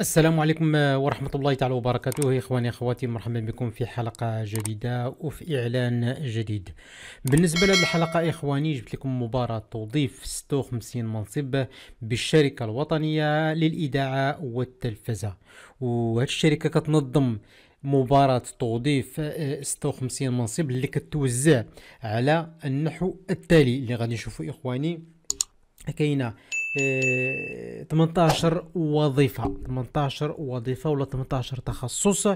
السلام عليكم آه، ورحمة الله تعالى وبركاته إخواني أخواتي مرحبا بكم في حلقة جديدة وفي إعلان جديد بالنسبة للحلقة الحلقة إخواني جبت لكم مباراة توظيف 56 منصب بالشركة الوطنية للإذاعة والتلفزة وهذه الشركة كتنظم مباراة توظيف 56 آه، منصب اللي كتوزع على النحو التالي اللي غادي نشوفوا إخواني كاينه 18 اه، وظيفه 18 وظيفه ولا 18 تخصص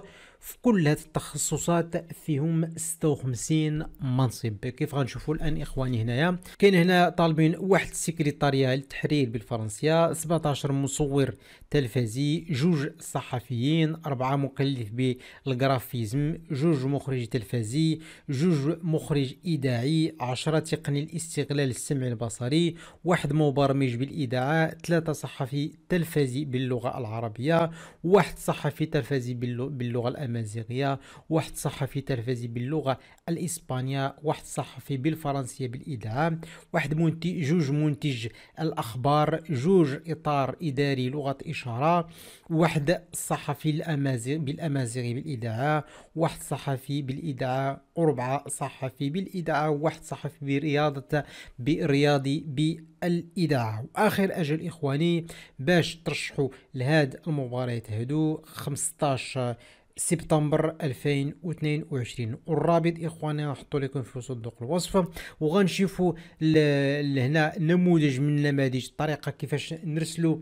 في كل هذه التخصصات فيهم 56 منصب كيف غنشوفوا الان اخواني هنايا كاين هنا طالبين واحد السكرتاريه للتحرير بالفرنسيه 17 مصور تلفزي جوج صحفيين اربعه مكلف بالغرافيزم جوج مخرج تلفزي جوج مخرج اذاعي 10 تقني الاستغلال السمعي البصري واحد مبرمج بالاذاعه ثلاثه صحفي تلفزي باللغه العربيه واحد صحفي تلفزي باللغه الامريكيه الأمازيغية واحد صحفي تلفزي باللغة الإسبانية واحد صحفي بالفرنسية بالإدهام واحد منتج جوج منتج الأخبار جوج إطار إداري لغة إشارة واحد صحفي الأمازيغ بالأمازيغي بالإدعاء واحد صحفي بالإدعاء أربعة صحفي بالإدعاء واحد صحفي برياضة برياضي بالإدعاء وآخر أجل إخواني باش ترشحوا لهاد المباريات هادو 15 سبتمبر 2022 والرابط اخواني نحطو لكم في صندوق الوصف وغنشوفوا لهنا نموذج من نماذج الطريقه كيفاش نرسلوا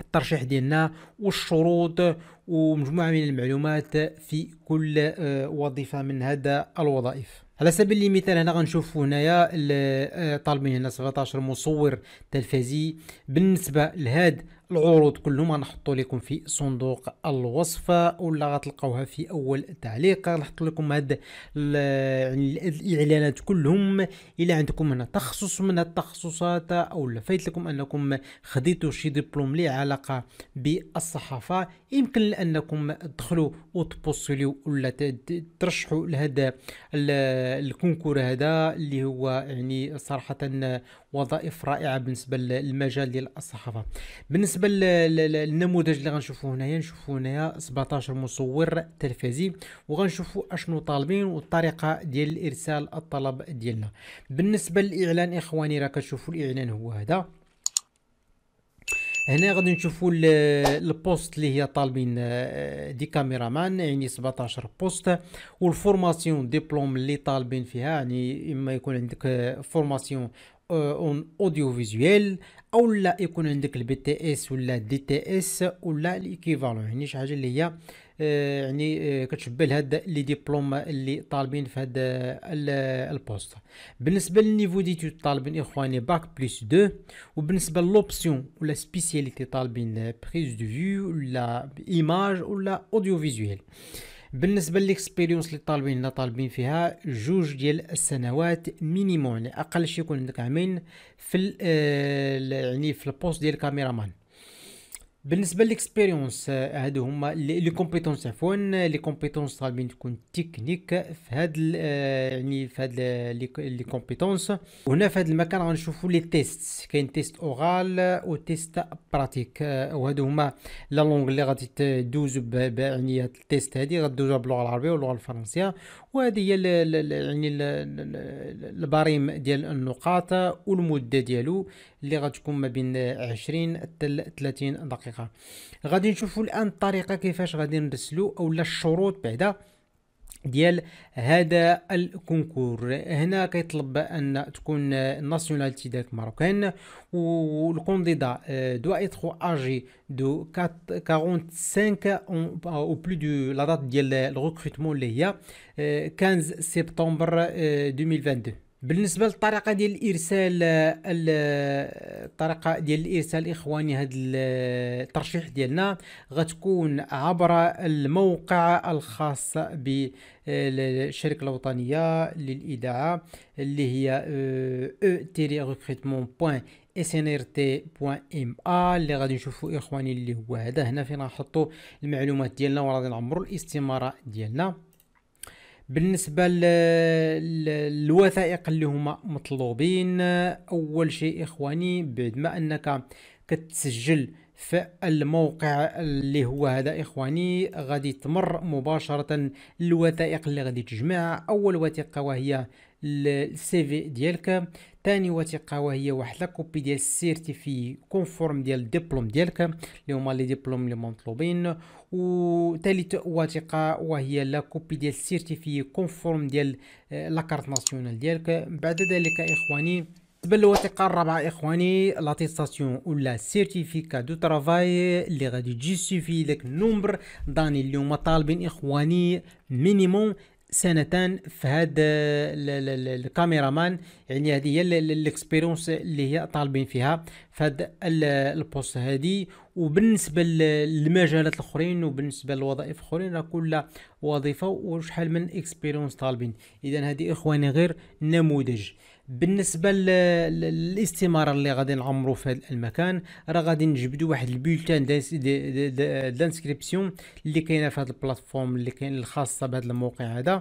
الترشيح ديالنا والشروط ومجموعه من المعلومات في كل آه، وظيفه من هذا الوظائف على سبيل المثال هنا غنشوفوا هنايا آه، طالبين هنا 17 مصور تلفزي بالنسبه لهذا العروض كلهم غنحطو لكم في صندوق الوصف ولا غتلقاوها في اول تعليق غنحط لكم هاد يعني الاعلانات كلهم الى عندكم هنا تخصص من هاد التخصصات او فايت لكم انكم خديتوا شي دبلوم لي علاقه بالصحافه يمكن انكم تدخلوا وتبوصليو ولا ترشحوا لهذا الكونكور هذا اللي هو يعني صراحه وظائف رائعه بالنسبه للمجال ديال الصحافه بالنسبه للنموذج اللي غنشوفوه هنايا نشوفوا هنايا 17 مصور تلفزي وغنشوفوا اشنو طالبين والطريقه ديال ارسال الطلب ديالنا بالنسبه للاعلان اخواني راه كتشوفوا الاعلان هو هذا هنا غادي نشوفوا البوست اللي هي طالبين آه، دي كاميرامان يعني 17 بوست والفورماسيون ديبلوم اللي طالبين فيها يعني اما يكون عندك فورماسيون آه، اون اوديو فيزويل او لا يكون عندك البي تي اس ولا دي تي اس ولا الايكيفالون يعني شي حاجه اللي هي آه، يعني آه، كتشبه لهاد لي ديبلوم اللي طالبين في هاد البوست بالنسبه للنيفو ديتود طالبين اخواني باك بلس 2 وبالنسبه لوبسيون ولا سبيسياليتي طالبين بريز دو فيو ولا ايماج ولا اوديو فيزويل بالنسبه ليكسبيريونس اللي طالبيننا طالبين فيها جوج ديال السنوات مينيموم يعني اقل شي يكون عندك عامين في آه، يعني في البوست ديال الكاميرامان بالنسبه ليكسبيريونس آه، هادو هما لي كومبيتونس عفوا لي كومبيتونس طالبين تكون تكنيك في هاد آه، يعني في هاد لي كومبيتونس وهنا في هاد المكان غنشوفوا لي تيست كاين تيست اورال و تيست براتيك آه، وهادو هما لا لونغ اللي غادي تدوزو يعني هاد التيست هادي غدوزوها باللغه العربيه واللغه الفرنسيه وهذه هي يعني البريم ديال النقاط والمده ديالو اللي غتكون ما بين 20 حتى 30 دقيقه غادي نشوفوا الان الطريقه كيفاش غادي نرسلو اولا الشروط بعدا ديال هذا الكونكور هنا كيطلب ان تكون ناسيوناليتي ديالك ماروكان والكونديدا دو ايتر اجي دو 45 او بلو دو لا دات ديال لو ريكروتمون اللي هي 15 سبتمبر 2022 بالنسبه للطريقه ديال الارسال الطريقه ديال الارسال اخواني هذا الترشيح ديالنا غتكون عبر الموقع الخاص بالشركه الوطنيه للاذاعه اللي هي e-recruitment.com snrt.ma اللي غادي نشوفوا اخواني اللي هو هذا هنا فين غنحطوا المعلومات ديالنا وغادي نعمروا الاستماره ديالنا بالنسبه للوثائق اللي هما مطلوبين اول شيء اخواني بعد ما انك كتسجل في الموقع اللي هو هذا اخواني غادي تمر مباشره الوثائق اللي غادي تجمعها اول وثيقه وهي السي في ديالك ثاني وثيقه وهي واحد لاكوبي ديال السيرتيفي كونفورم ديال الدبلوم ديالك اللي هما لي ديبلوم اللي مطلوبين وثالث وثيقه وهي لاكوبي ديال السيرتيفي كونفورم ديال آه، لاكارت ناسيونال ديالك بعد ذلك اخواني بالنسبه للوثيقه الرابعه اخواني لاتيستاسيون ولا سيرتيفيكا دو ترافاي اللي غادي تجيستيفي لك نومبر داني اللي هما طالبين اخواني مينيموم سنتان في هذا آه، الكاميرامان يعني هذه هي الاكسبيرونس اللي هي طالبين فيها في هذا البوست هذه وبالنسبه للمجالات الاخرين وبالنسبه للوظائف الاخرين راه كل وظيفه وشحال من اكسبيرونس طالبين اذا هذه اخواني غير نموذج بالنسبه للاستماره اللي غادي نعمرو في هذا المكان راه غادي نجبدو واحد البولتان دانسكريبسيون اللي كاينه في هذه البلاتفورم اللي كاين الخاصه بهذا الموقع هذا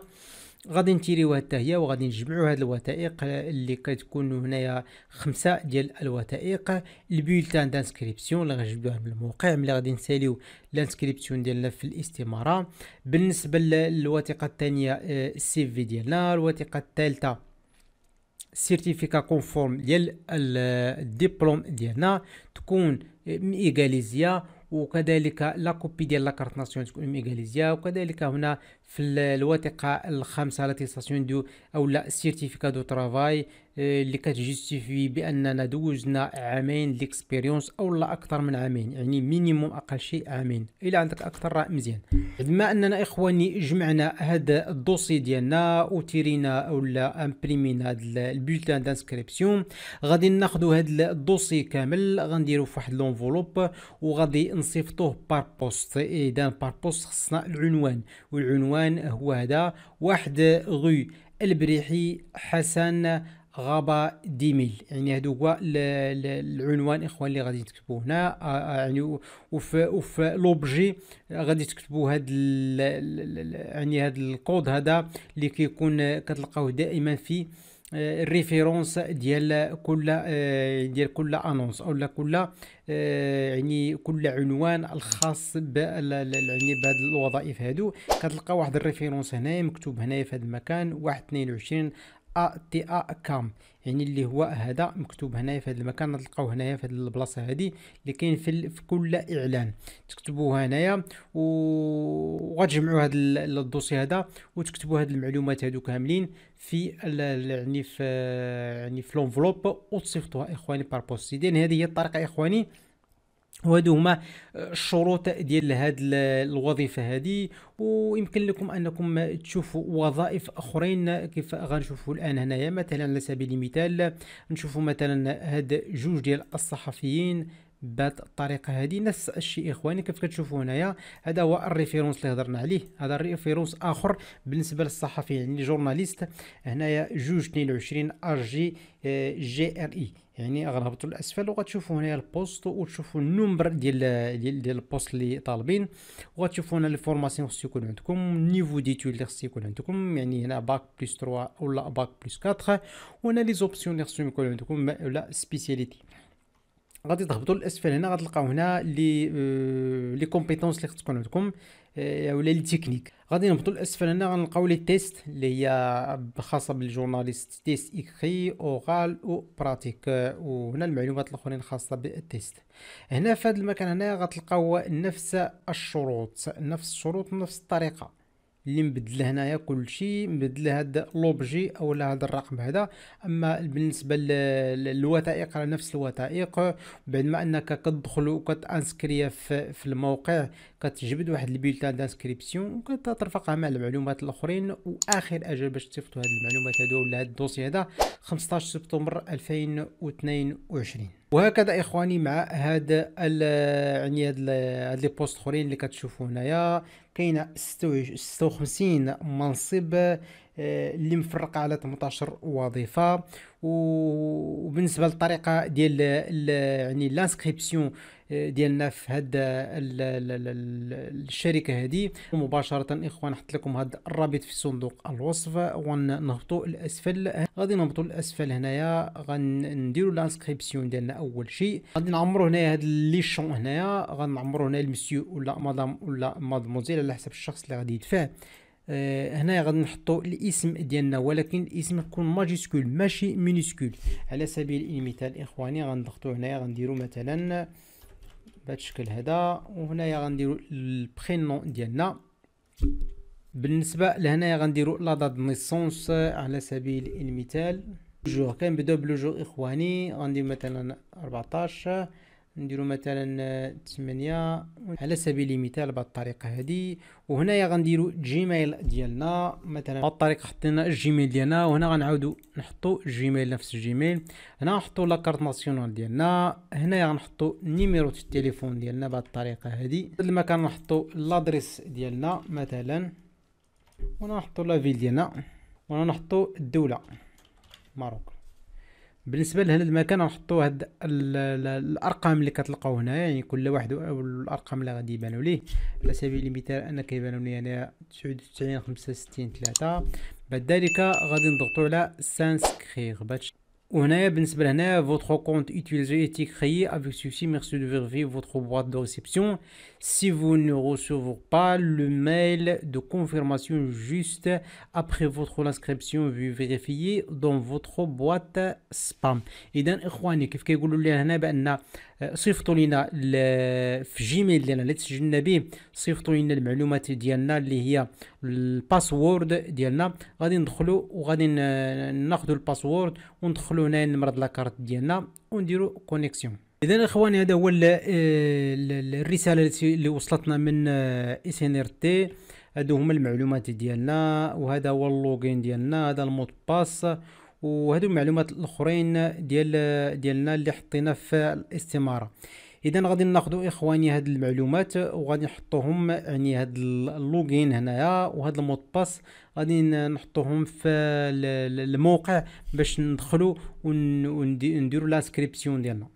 غادي نتيريوها حتى هي وغادي نجمعوا هاد الوثائق اللي كتكون هنايا خمسه ديال الوثائق البولتان دانسكريبسيون اللي غنجبدوها من الموقع ملي غادي نساليو لانسكريبسيون ديالنا في الاستماره بالنسبه للوثيقه الثانيه آه، السي في ديالنا الوثيقه الثالثه سيرتيفيكا كونفورم ديال الدبلوم ديالنا تكون ميغاليزيا وكذلك لا كوبي ديال لاكارت ناسيون تكون ميغاليزيا وكذلك هنا في الوثيقه الخامسه لاتيستاسيون دو او لا سيرتيفيكا دو ترافاي اللي كتجيستيفي باننا دوزنا عامين او اولا اكثر من عامين يعني مينيموم اقل شيء عامين الا عندك اكثر راه مزيان بما اننا اخواني جمعنا هذا الدوسي ديالنا وتيرينا ولا امبريمينا هاد البولتان دانسكريبسيون غادي ناخذ هذا الدوسي كامل غنديرو في واحد لونفولوب وغادي نصيفطوه بار بوست اذا بار بوست خصنا العنوان والعنوان هو هذا واحد غو البريحي حسن غابة ديميل يعني هادو هو العنوان اخوان اللي غادي تكتبوه هنا آه، آه، يعني وف وف لوبجي غادي تكتبوا هاد يعني هاد الكود هذا اللي كيكون كتلقاوه دائما في آه، الريفيرونس ديال كل ديال كل انونس او كل يعني كل عنوان الخاص يعني بهاد الوظائف هادو كتلقى واحد الريفيرونس هنايا مكتوب هنايا في هذا المكان اثنين وعشرين ا تي ا كام يعني اللي هو هذا مكتوب هنايا في هذا المكان تلقاوه هنايا في هذه البلاصه هذه اللي كاين في, في كل اعلان تكتبوه هنايا وغتجمعوا هذا الدوسي هذا وتكتبوا هذه المعلومات هذو كاملين في يعني في يعني في لونفلوب وتصيفطوها اخواني بار بوست اذا هذه هي الطريقه اخواني وهادو هما آه، الشروط ديال هاد الوظيفه هذه ويمكن لكم انكم تشوفوا وظائف اخرين آه، كيف غنشوفوا الان هنايا مثلا على سبيل المثال نشوفوا مثلا هاد جوج ديال الصحفيين بهذه الطريقه هذه نفس الشيء اخواني كيف كتشوفوا هنايا هذا هو الريفيرونس اللي هضرنا عليه هذا الريفيرونس اخر بالنسبه للصحفي يعني جورناليست هنايا جوج 22 ار جي جي ار اي يعني غنهبطوا للاسفل وغتشوفوا هنايا البوست وتشوفوا النمبر ديال ديال ديال البوست اللي طالبين وغتشوفوا هنا لي فورماسيون خصو يكون عندكم النيفو ديتول اللي خصو يكون عندكم يعني هنا باك بلس 3 ولا باك بلس 4 وهنا لي زوبسيون اللي خصهم يكون عندكم ولا سبيسياليتي غادي تهبطوا للاسفل هنا غتلقاو هنا لي آه، لي كومبيتونس اللي تكون عندكم ولا لي تكنيك غادي نهبطوا للاسفل هنا غنلقاو لي تيست اللي هي خاصه بالجورناليست تيست اكري اورال او براتيك آه، وهنا المعلومات الاخرين خاصه بالتيست هنا في هذا المكان هنا غتلقاو نفس الشروط نفس الشروط نفس الطريقه اللي مبدل هنايا كلشي مبدل هاد لوبجي او هاد الرقم هذا اما بالنسبه للوثائق على نفس الوثائق بعد ما انك كتدخل وكتانسكري في, في الموقع كتجبد واحد البيلتان دانسكريبسيون وكترفقها مع المعلومات الاخرين واخر اجل باش تصيفطوا هاد المعلومات هادو ولا هاد الدوسي هذا 15 سبتمبر 2022 وهكذا اخواني مع هذا يعني هاد لي بوست اخرين اللي كتشوفوا هنايا كاينه 56 منصب اللي مفرقه على 18 وظيفه وبالنسبه للطريقه ديال يعني لانسكريبسيون آه، ديالنا في هاد الشركه هذه مباشره اخوان نحط لكم هاد الرابط في صندوق الوصف ونهبطوا الاسفل غادي نهبطوا الاسفل هنايا غنديروا لانسكريبسيون ديالنا اول شيء غادي نعمروا هنايا هاد لي شون هنايا غنعمروا هنا المسيو ولا مدام ولا مادموزيل على حسب الشخص اللي غادي يدفع آه هنا غادي نحطو الاسم ديالنا ولكن الاسم يكون ماجيسكول ماشي مينيسكول على سبيل المثال اخواني غنضغطو هنايا غنديرو مثلا بهذا الشكل هذا وهنايا غنديرو البرينون ديالنا بالنسبه لهنايا غنديرو لا دات آه، نيسونس على سبيل المثال جور كنبداو بلو جوغ اخواني غندير مثلا 14 نديرو مثلا 8 على سبيل المثال بهذه الطريقه هذه وهنايا غنديرو جيميل ديالنا مثلا بهذه الطريقه حطينا الجيميل ديالنا وهنا غنعاودو نحطو الجيميل نفس الجيميل هنا نحطو لاكارت ناسيونال ديالنا هنايا غنحطو نيميرو التليفون ديالنا بهذه الطريقه هذه بدل ما كنحطو لادريس ديالنا مثلا ونا نحطو لافيل ديالنا ونا نحطو الدوله ماروك بالنسبه لهنا المكان نحطوا هاد الارقام اللي كتلقاو هنا يعني كل واحد الارقام اللي غادي يبانوا ليه على سبيل المثال انا كيبانوا لي انا 99 65 3 بعد ذلك غادي نضغطوا على سانسكريغ باش votre compte utilisé a utilisé été créé avec succès merci de vérifier votre boîte de réception si vous ne recevez pas le mail de confirmation juste après votre inscription vérifiez dans votre boîte spam et كيف صيفطوا لنا في جيميل ديالنا اللي تسجلنا به صيفطوا لنا المعلومات ديالنا اللي هي الباسورد ديالنا غادي ندخلوا وغادي ناخذوا الباسورد وندخلوا هنا نمرض لاكارت ديالنا ونديروا كونيكسيون اذا اخواني هذا هو الرساله اللي وصلتنا من اس ان ار تي هادو هما المعلومات ديالنا وهذا هو اللوغين ديالنا هذا المود باس وهذو المعلومات الاخرين ديال ديالنا اللي حطينا في الاستماره اذا غادي ناخذوا اخواني هاد المعلومات وغادي نحطوهم يعني هاد اللوغين هنايا وهاد المود باس غادي نحطوهم في الموقع باش ندخلوا ونديروا لاسكريبسيون ديالنا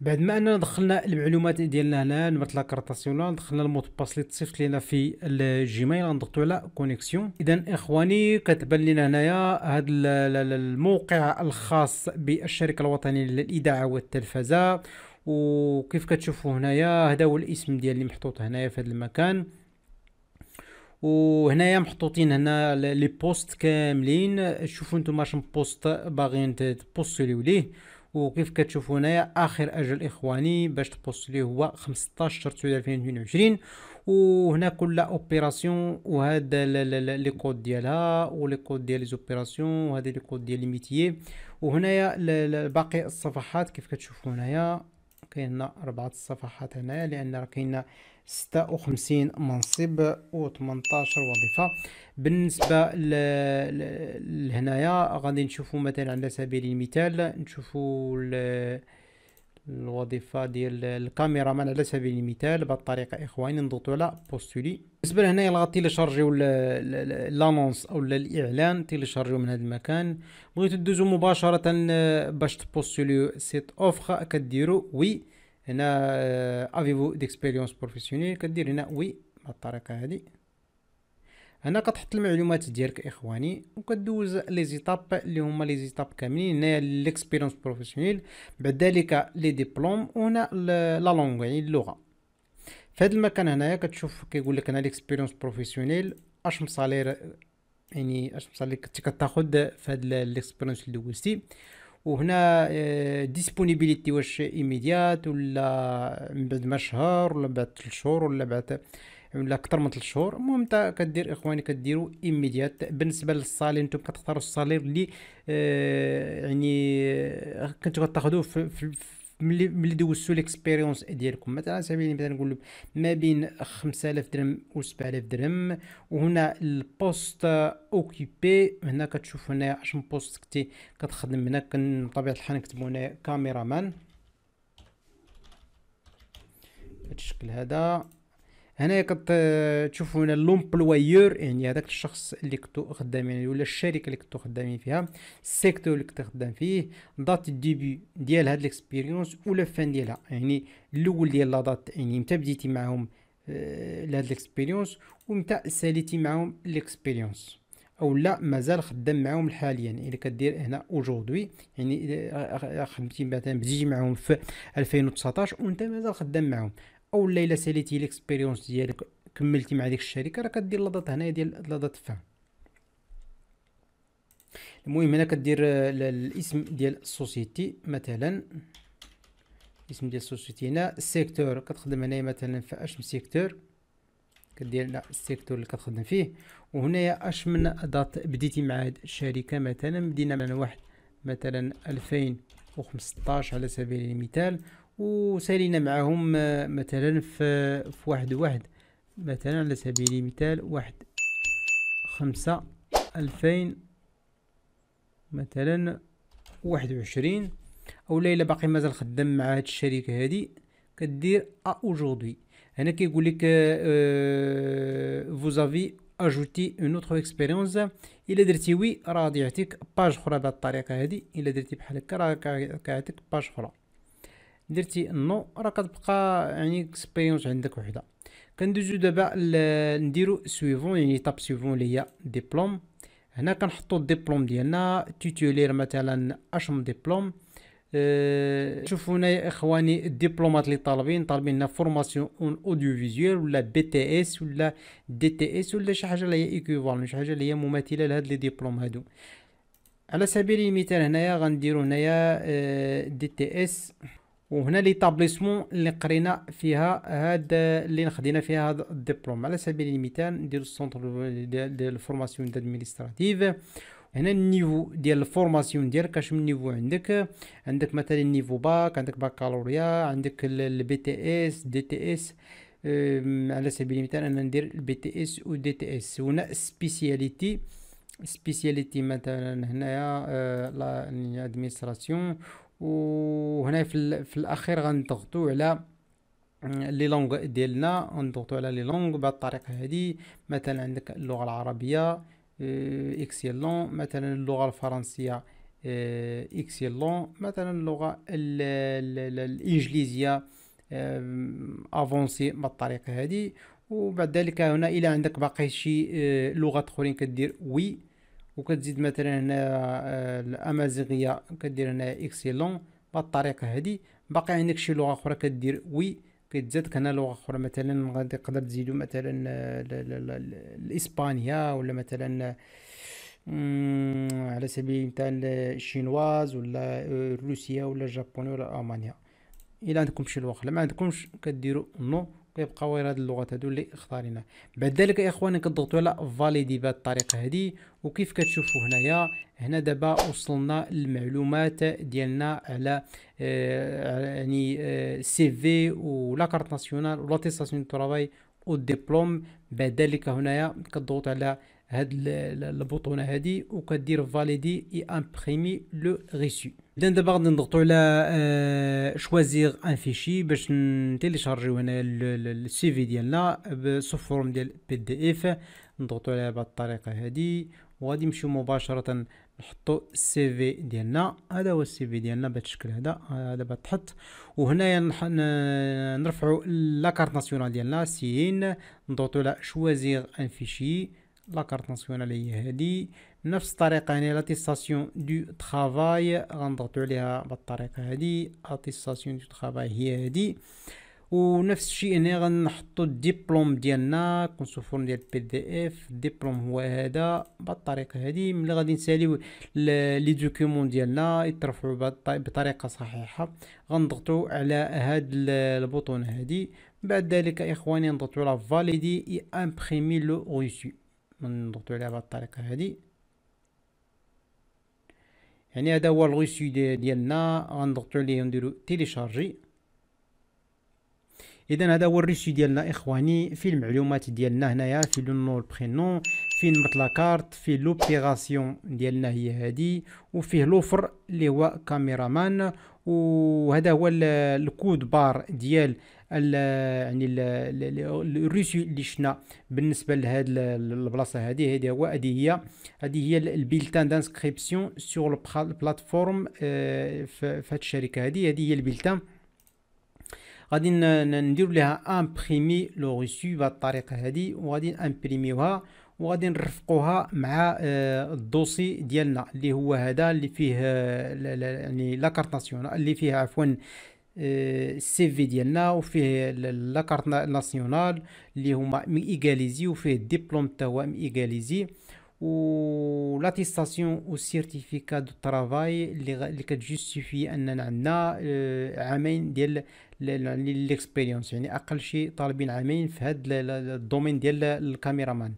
بعد ما اننا دخلنا المعلومات ديالنا هنا نمره ناسيونال دخلنا المود باس اللي تصيفط لينا في الجيميل نضغطوا على كونيكسيون اذا اخواني كتبان لنا هنايا هذا الموقع الخاص بالشركه الوطنيه للاذاعه والتلفزه وكيف كتشوفوا هنايا هذا هو الاسم ديال اللي محطوط هنايا في هذا المكان وهنايا محطوطين هنا لي بوست كاملين شوفوا نتوما شنو بوست باغيين تبوستوا ليه وكيف كتشوفوا هنايا اخر اجل اخواني باش تبوستلي هو 15 تسعود 2022 وهنا كل اوبيراسيون وهذا لي كود ديالها ولي كود ديال لي زوبيراسيون وهذه لي كود ديال لي ميتيي وهنايا باقي الصفحات كيف كتشوفوا هنايا كاين هنا اربعه الصفحات هنايا لان راه كاينه ستة وخمسين منصب و تمنتاشر وظيفة بالنسبة لهنايا غادي نشوفو مثلا على سبيل المثال نشوفو الوظيفه ديال الكاميرا مان على سبيل المثال بهذه الطريقه اخواني نضغطوا على بوستولي بالنسبه لهنايا غادي تيليشارجيو لانونس او الاعلان تيليشارجيو من هذا المكان بغيتو دوزو مباشره آه، باش تبوستوليو سيت اوفر كديروا وي هنا افيفو ديكسبيريونس بروفيسيونيل كدير هنا وي بهاد الطريقه هادي هنا كتحط المعلومات ديالك اخواني وكدوز لي زيتاب اللي هما لي زيتاب كاملين هنايا ليكسبيريونس بروفيسيونيل بعد ذلك لي ديبلوم وهنا لا لونغ يعني اللغه في هذا المكان هنايا كتشوف كيقول لك هنا ليكسبيريونس بروفيسيونيل اش مصالير يعني اش مصالير كنت كتاخد في هاد ليكسبيريونس اللي دوزتي وهنا ديسبونيبيليتي آه، واش ايميديات ولا من بعد ما شهر ولا بعد 3 شهور ولا بعد ولا اكثر من 3 شهور المهم انت كدير اخواني كديروا ايميديات بالنسبه للصالير انتم كتختاروا الصالير اللي آه يعني آه، كنتو كتاخذوه في, في, في ملي ملي دوزتو ليكسبيريونس ديالكم مثلا على مثلا نقول ما بين 5000 درهم و 7000 درهم وهنا البوست اوكيبي هنا كتشوف هنا اش بوست كنتي كتخدم هنا كن بطبيعه الحال نكتبوا هنا كاميرا مان بهذا الشكل هذا هنايا كتشوفوا هنا لومبلوايور يعني هذاك الشخص اللي كنتو خدامين ولا الشركه اللي كنتو خدامين فيها السيكتور اللي كنت خدام فيه دات ديبي ديال هاد ليكسبيريونس ولا فان ديالها يعني الاول ديال لا دات يعني متى بديتي معاهم آه، لهاد ليكسبيريونس ومتى ساليتي معاهم ليكسبيريونس او لا مازال خدام معاهم حاليا يعني الا يعني كدير هنا اوجوردي يعني خدمتي مثلا بديتي معاهم في 2019 وانت مازال خدام معاهم لا الا ساليتي ليكسبيريونس ديالك كملتي مع ديك الشركه راه كدير لاضات هنايا ديال لاضات فهم المهم هنا كدير آه، الاسم ديال السوسيتي مثلا الاسم ديال السوسيتي هنا السيكتور كتخدم هنايا مثلا في اش سيكتور كدير لا السيكتور اللي كتخدم فيه وهنايا اش من دات بديتي مع هاد الشركه مثلا بدينا مع واحد مثلا 2015 على سبيل المثال وسالينا معهم آه، مثلا في, في واحد واحد مثلا على سبيل المثال واحد خمسة ألفين مثلا واحد وعشرين أو إلا باقي مازال خدام مع هاد الشركة هادي كدير أوجوردي هنا كيقول لك فوزافي اجوتي اون اوتر اكسبيريونس الا درتي وي راه غادي يعطيك باج اخرى بهاد الطريقه هادي الا درتي بحال هكا راه كيعطيك باج اخرى درتي نو راه كتبقى يعني اكسبيريونس عندك وحده كندوزو دابا نديرو سويفون يعني طاب سويفون اللي هي ديبلوم هنا كنحطو الدبلوم ديالنا تيتولير مثلا اشم ديبلوم أه شوفوا هنا يا اخواني الدبلومات اللي طالبين طالبين لنا فورماسيون اون اوديو فيزيوال ولا بي تي اس ولا دي تي اس ولا شي حاجه اللي هي ايكوفالون شي حاجه اللي هي مماثله لهاد لي ديبلوم هادو على سبيل المثال هنايا غنديرو هنايا آه، دي تي اس وهنا لي طابليسمون اللي قرينا فيها هاد اللي خدينا فيها هاد الدبلوم على سبيل المثال نديرو السونتر ديال الفورماسيون ادمينستراتيف هنا النيفو ديال الفورماسيون ديالك كاش من نيفو عندك عندك مثلا نيفو باك عندك باكالوريا عندك البي تي اس دي تي اس على سبيل المثال انا ندير البي تي اس و دي تي اس هنا سبيسياليتي سبيسياليتي مثلا هنايا أه، لا ادمينستراسيون وهنا في, في الاخير غنضغطوا على لي لونغ ديالنا غنضغطوا على لي لونغ بهذه الطريقه هذه مثلا عندك اللغه العربيه اكسيلون آه، مثلا اللغه الفرنسيه اكسيلون آه، مثلا اللغه الانجليزيه افونسي آه، بالطريقه هذه وبعد ذلك هنا الى عندك باقي شي لغات اخرين كدير وي وكتزيد مثلا هنا آه، الامازيغيه كدير هنا اكسيلون بهاد الطريقه هادي باقي عندك شي لغه اخرى كدير وي كيتزادك هنا لغه اخرى مثلا غادي تقدر تزيدو مثلا آه، الاسبانيه ولا مثلا آه، على سبيل المثال الشينواز ولا الروسيه ولا الجابونيه ولا المانيا الا عندكم شي لغه ما عندكمش كديروا نو يبقاو غير هاد اللغات هادو اللي اختارينا بعد ذلك يا اخواني كضغطوا على فاليدي بهاد الطريقه هادي وكيف كتشوفوا هنايا هنا دابا وصلنا المعلومات ديالنا على آه يعني آه سي في ولا كارت ناسيونال ولا تيستاسيون طرافاي والدبلوم بعد ذلك هنايا كضغط على هاد البوطونه هادي وكدير فاليدي اي امبريمي لو ريسو اذا دابا غادي نضغطوا على شوازيغ ان فيشي باش نتيليشارجيو هنا السي في ديالنا بسو فورم ديال بي دي اف نضغطوا عليها بهذه الطريقه هذه وغادي نمشيو مباشره نحطوا السي في ديالنا هذا هو السي في ديالنا بهذا الشكل هذا آه، دابا تحط وهنايا نرفعوا لاكارت ناسيونال ديالنا سين نضغطوا على شوازيغ ان فيشي لاكارت ناسيونال هي هذه نفس الطريقه يعني لاتيستاسيون دو ترافاي غنضغطو عليها بالطريقه هذه اتيستاسيون دو ترافاي هي هذه ونفس الشيء هنا يعني غنحطو الدبلوم ديالنا كون ديال بي دي اف الدبلوم هو هذا بالطريقه هذه ملي غادي نساليو لي دوكيومون ديالنا يترفعوا بطريقه صحيحه غنضغطو على هاد البوطون هذه بعد ذلك اخواني نضغطو على فاليدي اي امبريمي لو ريسو نضغطو عليها بهاد الطريقه هذه يعني هذا هو الغيسي ديالنا غنضغطو عليه ونديرو تيليشارجي اذا هذا هو الريسي ديالنا اخواني في المعلومات ديالنا هنايا في لو نو برينون فين مرت لاكارت فيه لوبيراسيون ديالنا هي هادي وفيه لوفر اللي هو كاميرامان وهذا هو الكود بار ديال ال يعني الروسي اللي شنا بالنسبه لهاد البلاصه هادي هادي هو هادي هي هادي هي البيلتان دانسكريبسيون سور البلاتفورم في هاد الشركه هادي هادي هي البيلتان غادي نديرو لها امبريمي لو روسي بهاد الطريقه هذه وغادي امبريميوها وغادي نرفقوها مع آه، الدوسي ديالنا اللي هو هذا اللي فيه آه، يعني لاكارت ناسيونال اللي فيه عفوا السي آه، في ديالنا وفيه لاكارت ناسيونال اللي هما ايغاليزي وفيه الدبلوم تا هو ايغاليزي و لاتيستاسيون و سيرتيفيكا دو طرافاي اللي اللي كتجوستيفي اننا عندنا عامين ديال ليكسبيريونس يعني اقل شيء طالبين عامين في هذا الدومين ديال الكاميرامان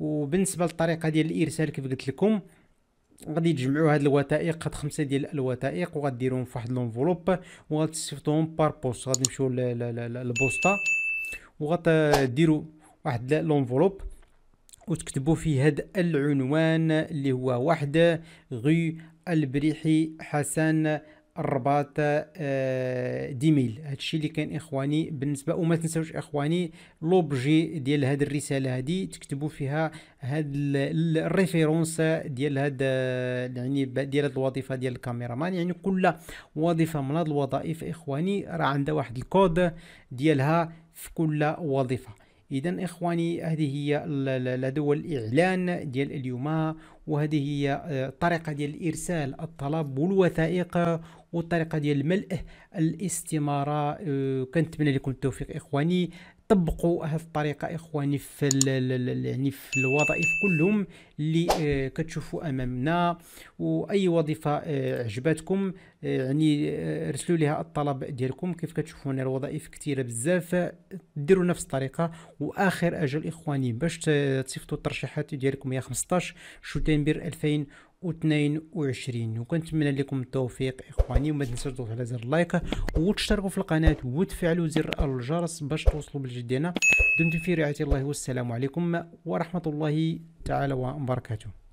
وبالنسبه للطريقه ديال الارسال كيف قلت لكم غادي تجمعوا هاد الوثائق هاد خمسه ديال الوثائق وغديروهم في واحد لونفلوب وغتصيفطوهم بار بوست غادي نمشيو للبوسطه وغتديروا واحد لونفلوب وتكتبوا فيه هاد العنوان اللي هو واحد غي البريحي حسن الرباط آه، ديميل هادشي اللي كان اخواني بالنسبه وما تنساوش اخواني لوبجي ديال هاد الرساله هادي تكتبوا فيها هاد الريفيرونس ديال هاد يعني ديال هاد الوظيفه ديال الكاميرا مان يعني كل وظيفه من هاد الوظائف اخواني راه عندها واحد الكود ديالها في كل وظيفه اذا اخواني هذه هي لدول الاعلان ديال اليوم وهذه هي الطريقه آه، ديال ارسال الطلب والوثائق والطريقه ديال ملء الاستماره أه، كنتمنى لكم التوفيق اخواني طبقوا هذه الطريقه اخواني في يعني في الوظائف كلهم اللي أه، كتشوفوا امامنا واي وظيفه أه، عجبتكم يعني ارسلوا لها الطلب ديالكم كيف كتشوفون الوظائف كثيره بزاف ديروا نفس الطريقه واخر اجل اخواني باش تصيفطوا الترشيحات ديالكم يا 15 شتنبر 2000 واثنين وعشرين وكنتمنى لكم التوفيق اخواني وما تنساوش تضغطوا على زر اللايك وتشتركوا في القناه وتفعلوا زر الجرس باش توصلوا بالجديدنا دمتم في رعايه الله والسلام عليكم ورحمه الله تعالى وبركاته